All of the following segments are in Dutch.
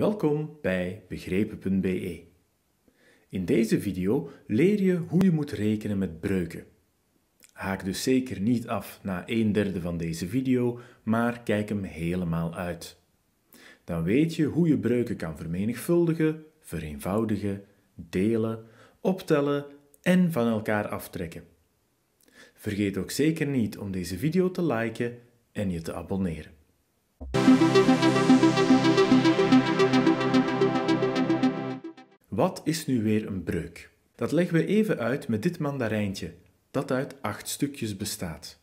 Welkom bij begrepen.be. In deze video leer je hoe je moet rekenen met breuken. Haak dus zeker niet af na een derde van deze video, maar kijk hem helemaal uit. Dan weet je hoe je breuken kan vermenigvuldigen, vereenvoudigen, delen, optellen en van elkaar aftrekken. Vergeet ook zeker niet om deze video te liken en je te abonneren. Wat is nu weer een breuk? Dat leggen we even uit met dit mandarijntje, dat uit 8 stukjes bestaat.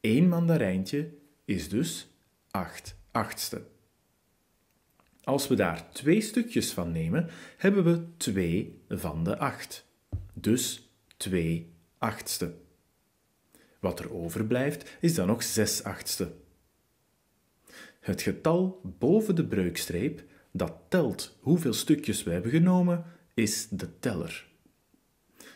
1 mandarijntje is dus 8 achtste. Als we daar 2 stukjes van nemen, hebben we 2 van de 8. Dus 2 achtste. Wat er overblijft is dan nog 6 achtste. Het getal boven de breukstreep dat telt hoeveel stukjes we hebben genomen, is de teller.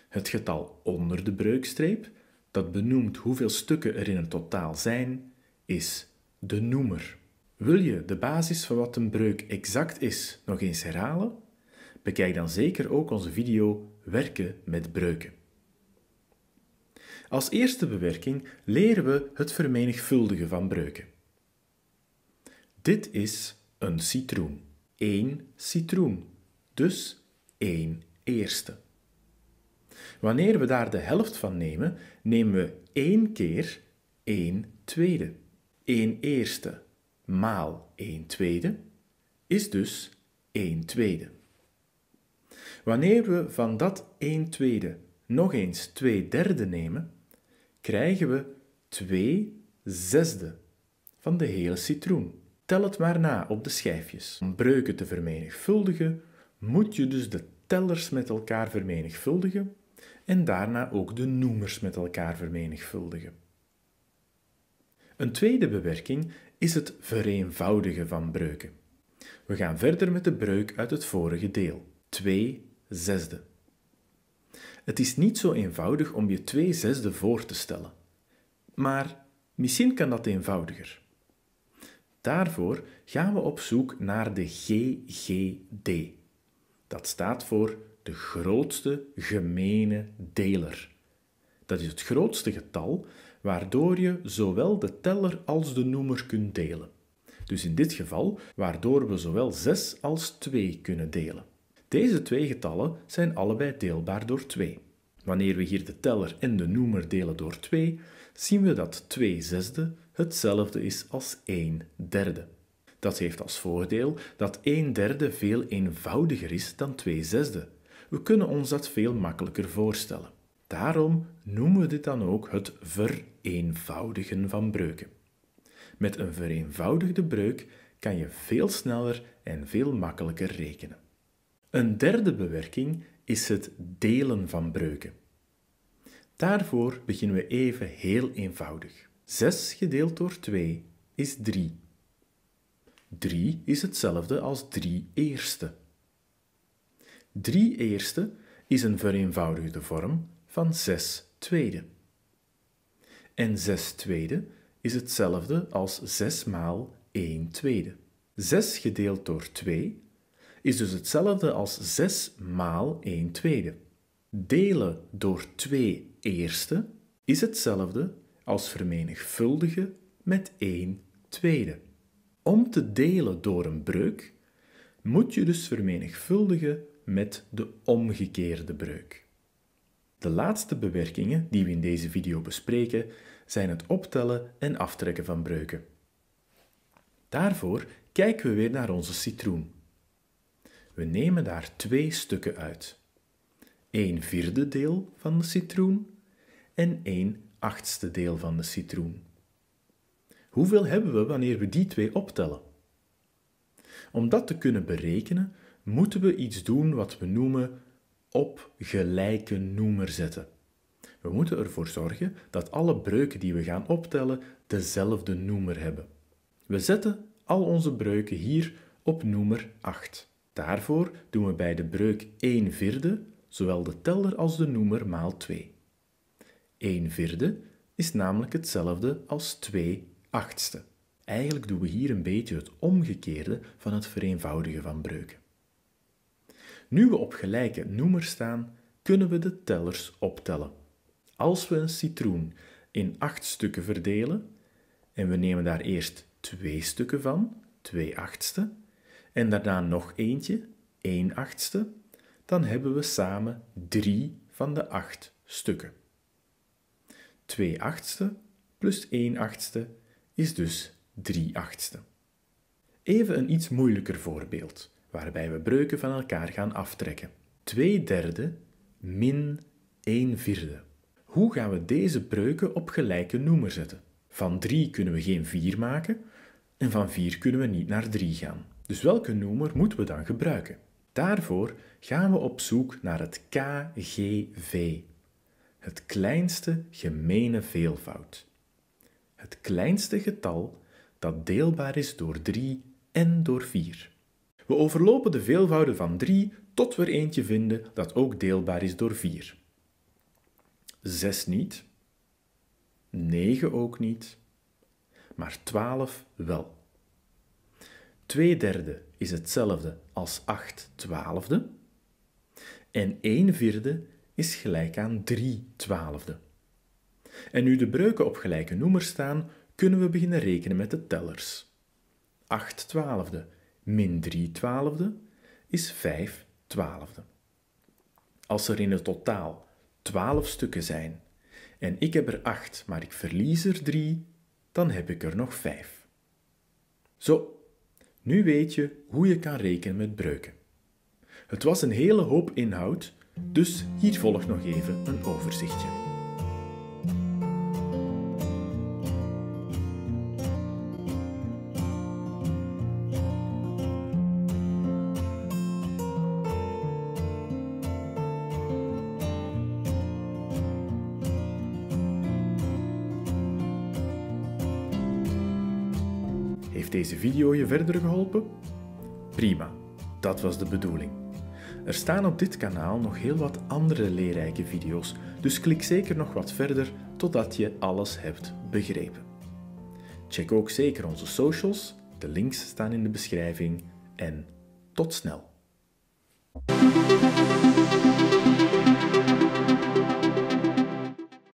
Het getal onder de breukstreep, dat benoemt hoeveel stukken er in een totaal zijn, is de noemer. Wil je de basis van wat een breuk exact is nog eens herhalen? Bekijk dan zeker ook onze video Werken met breuken. Als eerste bewerking leren we het vermenigvuldigen van breuken. Dit is een citroen één citroen, dus één eerste. Wanneer we daar de helft van nemen, nemen we één keer één tweede. Één eerste maal één tweede is dus één tweede. Wanneer we van dat 1 tweede nog eens 2 derde nemen, krijgen we 2 zesde van de hele citroen. Tel het maar na op de schijfjes. Om breuken te vermenigvuldigen, moet je dus de tellers met elkaar vermenigvuldigen en daarna ook de noemers met elkaar vermenigvuldigen. Een tweede bewerking is het vereenvoudigen van breuken. We gaan verder met de breuk uit het vorige deel, 2 zesde. Het is niet zo eenvoudig om je 2 zesde voor te stellen, maar misschien kan dat eenvoudiger. Daarvoor gaan we op zoek naar de GGD. Dat staat voor de grootste gemene deler. Dat is het grootste getal waardoor je zowel de teller als de noemer kunt delen. Dus in dit geval waardoor we zowel 6 als 2 kunnen delen. Deze twee getallen zijn allebei deelbaar door 2. Wanneer we hier de teller en de noemer delen door 2, zien we dat 2 zesde hetzelfde is als 1 derde. Dat heeft als voordeel dat 1 derde veel eenvoudiger is dan 2 zesde. We kunnen ons dat veel makkelijker voorstellen. Daarom noemen we dit dan ook het vereenvoudigen van breuken. Met een vereenvoudigde breuk kan je veel sneller en veel makkelijker rekenen. Een derde bewerking is het delen van breuken. Daarvoor beginnen we even heel eenvoudig. 6 gedeeld door 2 is 3. 3 is hetzelfde als 3 eerste. 3 eerste is een vereenvoudigde vorm van 6 tweede. En 6 tweede is hetzelfde als 6 maal 1 tweede. 6 gedeeld door 2 is dus hetzelfde als 6 maal 1 tweede. Delen door 2 eerste is hetzelfde als vermenigvuldigen met 1 tweede. Om te delen door een breuk moet je dus vermenigvuldigen met de omgekeerde breuk. De laatste bewerkingen die we in deze video bespreken zijn het optellen en aftrekken van breuken. Daarvoor kijken we weer naar onze citroen. We nemen daar twee stukken uit. 1 vierde deel van de citroen en 1 achtste deel van de citroen. Hoeveel hebben we wanneer we die twee optellen? Om dat te kunnen berekenen, moeten we iets doen wat we noemen op gelijke noemer zetten. We moeten ervoor zorgen dat alle breuken die we gaan optellen dezelfde noemer hebben. We zetten al onze breuken hier op noemer 8. Daarvoor doen we bij de breuk 1 vierde zowel de teller als de noemer maal 2. 1 vierde is namelijk hetzelfde als 2 achtste. Eigenlijk doen we hier een beetje het omgekeerde van het vereenvoudigen van breuken. Nu we op gelijke noemer staan, kunnen we de tellers optellen. Als we een citroen in 8 stukken verdelen en we nemen daar eerst 2 stukken van, 2 achtste, en daarna nog eentje, 1 achtste, dan hebben we samen 3 van de 8 stukken. 2 achtste plus 1 achtste is dus 3 achtste. Even een iets moeilijker voorbeeld, waarbij we breuken van elkaar gaan aftrekken. 2 derde min 1 vierde. Hoe gaan we deze breuken op gelijke noemer zetten? Van 3 kunnen we geen 4 maken en van 4 kunnen we niet naar 3 gaan. Dus welke noemer moeten we dan gebruiken? Daarvoor gaan we op zoek naar het KGV, het kleinste gemene veelvoud. Het kleinste getal dat deelbaar is door 3 en door 4. We overlopen de veelvouden van 3 tot we er eentje vinden dat ook deelbaar is door 4. 6 niet, 9 ook niet, maar 12 wel. 2 derde is hetzelfde als 8 twaalfde. En 1 vierde is gelijk aan 3 twaalfde. En nu de breuken op gelijke noemer staan, kunnen we beginnen rekenen met de tellers. 8 twaalfde min 3 twaalfde is 5 twaalfde. Als er in het totaal 12 stukken zijn en ik heb er 8, maar ik verlies er 3, dan heb ik er nog 5. Zo, nu weet je hoe je kan rekenen met breuken. Het was een hele hoop inhoud, dus hier volgt nog even een overzichtje. Heeft deze video je verder geholpen? Prima, dat was de bedoeling. Er staan op dit kanaal nog heel wat andere leerrijke video's, dus klik zeker nog wat verder totdat je alles hebt begrepen. Check ook zeker onze socials, de links staan in de beschrijving en tot snel!